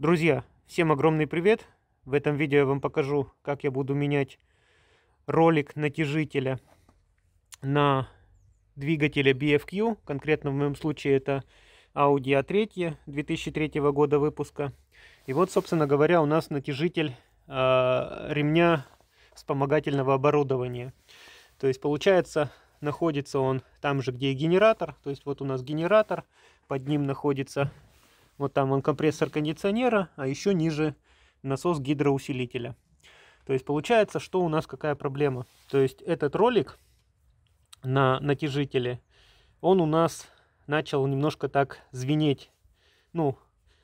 Друзья, всем огромный привет! В этом видео я вам покажу, как я буду менять ролик натяжителя на двигателя BFQ. Конкретно в моем случае это Audi A3 2003 года выпуска. И вот, собственно говоря, у нас натяжитель э, ремня вспомогательного оборудования. То есть, получается, находится он там же, где и генератор. То есть, вот у нас генератор, под ним находится вот там он компрессор кондиционера, а еще ниже насос гидроусилителя. То есть получается, что у нас какая проблема. То есть этот ролик на натяжителе, он у нас начал немножко так звенеть. Ну,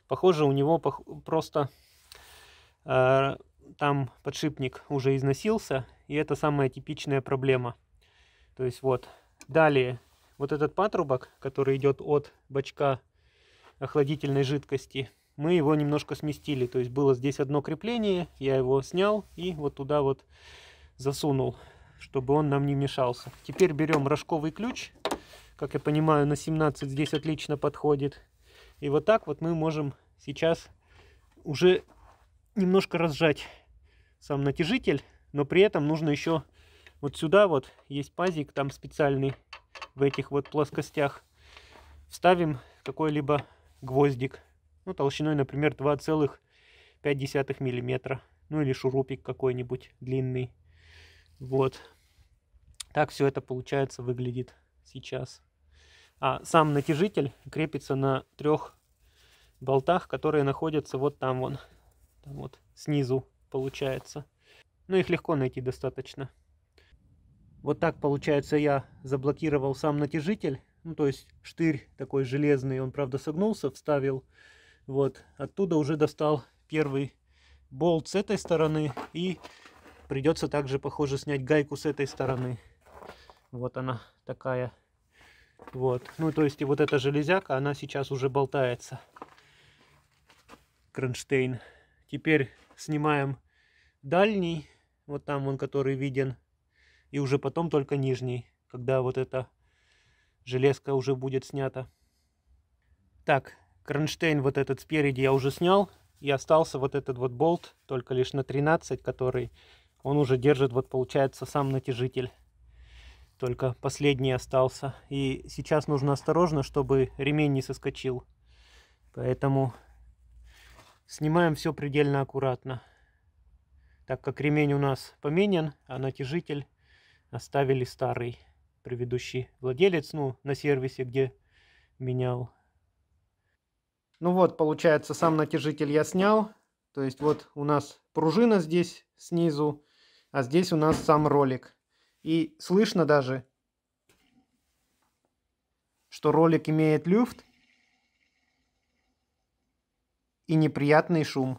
похоже, у него просто э, там подшипник уже износился. И это самая типичная проблема. То есть вот. Далее, вот этот патрубок, который идет от бачка охладительной жидкости, мы его немножко сместили. То есть было здесь одно крепление, я его снял и вот туда вот засунул, чтобы он нам не мешался. Теперь берем рожковый ключ. Как я понимаю, на 17 здесь отлично подходит. И вот так вот мы можем сейчас уже немножко разжать сам натяжитель, но при этом нужно еще вот сюда вот есть пазик там специальный в этих вот плоскостях. Вставим какой-либо гвоздик, ну, толщиной, например, 2,5 миллиметра, ну, или шурупик какой-нибудь длинный, вот. Так все это, получается, выглядит сейчас. А сам натяжитель крепится на трех болтах, которые находятся вот там вон, там вот снизу, получается. Ну их легко найти достаточно. Вот так, получается, я заблокировал сам натяжитель ну то есть штырь такой железный, он правда согнулся, вставил, вот, оттуда уже достал первый болт с этой стороны и придется также, похоже, снять гайку с этой стороны, вот она такая, вот, ну то есть и вот эта железяка, она сейчас уже болтается, кронштейн. Теперь снимаем дальний, вот там он, который виден, и уже потом только нижний, когда вот это Железка уже будет снята. Так, кронштейн вот этот спереди я уже снял. И остался вот этот вот болт, только лишь на 13, который он уже держит, вот получается, сам натяжитель. Только последний остался. И сейчас нужно осторожно, чтобы ремень не соскочил. Поэтому снимаем все предельно аккуратно. Так как ремень у нас поменен, а натяжитель оставили старый предыдущий владелец, ну, на сервисе, где менял. Ну вот, получается, сам натяжитель я снял. То есть вот у нас пружина здесь снизу, а здесь у нас сам ролик. И слышно даже, что ролик имеет люфт и неприятный шум.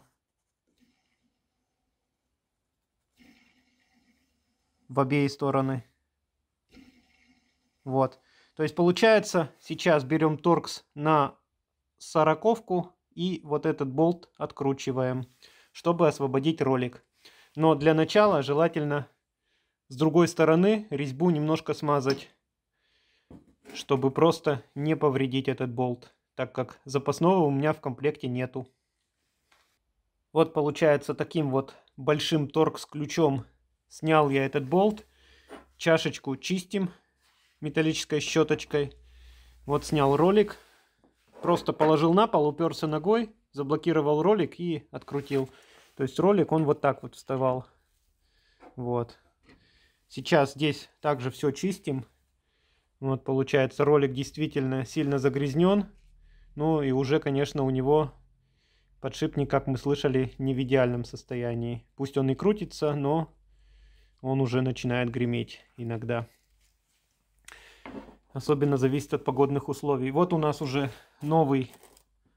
В обеих стороны. Вот. То есть получается, сейчас берем торкс на сороковку и вот этот болт откручиваем, чтобы освободить ролик. Но для начала желательно с другой стороны резьбу немножко смазать, чтобы просто не повредить этот болт, так как запасного у меня в комплекте нету. Вот получается таким вот большим торкс ключом снял я этот болт. Чашечку чистим, металлической щеточкой. Вот снял ролик, просто положил на пол, уперся ногой, заблокировал ролик и открутил. То есть ролик он вот так вот вставал. Вот. Сейчас здесь также все чистим. Вот получается ролик действительно сильно загрязнен. Ну и уже, конечно, у него подшипник, как мы слышали, не в идеальном состоянии. Пусть он и крутится, но он уже начинает греметь иногда. Особенно зависит от погодных условий. Вот у нас уже новый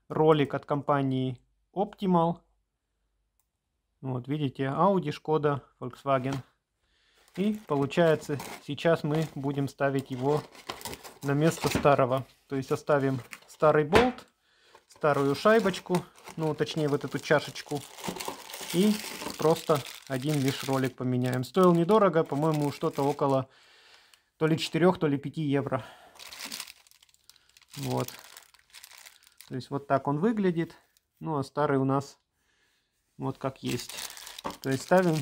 ролик от компании Optimal. Вот видите, Audi, Skoda, Volkswagen. И получается, сейчас мы будем ставить его на место старого. То есть оставим старый болт, старую шайбочку, ну точнее вот эту чашечку. И просто один лишь ролик поменяем. Стоил недорого, по-моему, что-то около то ли 4, то ли 5 евро. Вот. То есть вот так он выглядит. Ну, а старый у нас вот как есть. То есть ставим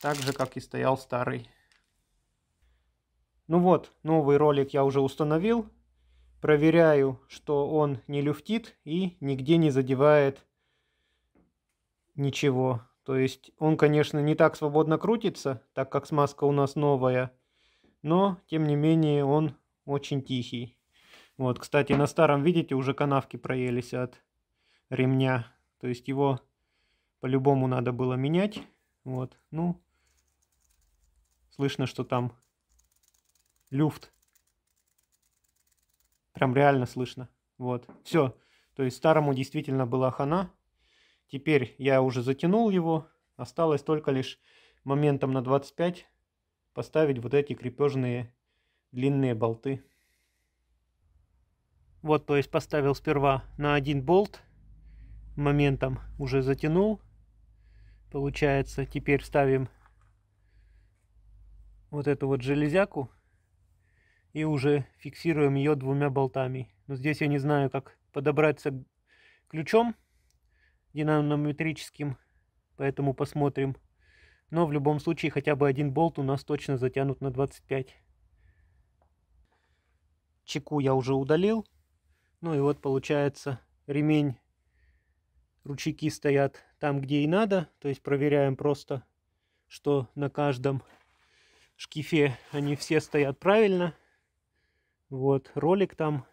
так же, как и стоял старый. Ну вот, новый ролик я уже установил. Проверяю, что он не люфтит и нигде не задевает ничего. То есть он, конечно, не так свободно крутится, так как смазка у нас новая но тем не менее он очень тихий. Вот, кстати, на старом, видите, уже канавки проелись от ремня, то есть его по-любому надо было менять. Вот, ну, слышно, что там люфт. Прям реально слышно. Вот, все. То есть старому действительно была хана. Теперь я уже затянул его. Осталось только лишь моментом на 25 поставить вот эти крепежные длинные болты. Вот, то есть поставил сперва на один болт, моментом уже затянул. Получается, теперь ставим вот эту вот железяку и уже фиксируем ее двумя болтами. Но здесь я не знаю, как подобраться ключом динамометрическим, поэтому посмотрим. Но в любом случае хотя бы один болт у нас точно затянут на 25. Чеку я уже удалил. Ну и вот получается ремень, ручейки стоят там, где и надо. То есть проверяем просто, что на каждом шкифе они все стоят правильно. Вот ролик там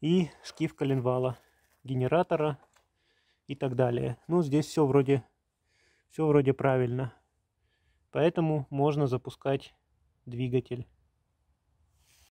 и шкив коленвала, генератора и так далее. Ну, здесь все вроде все вроде правильно. Поэтому можно запускать двигатель.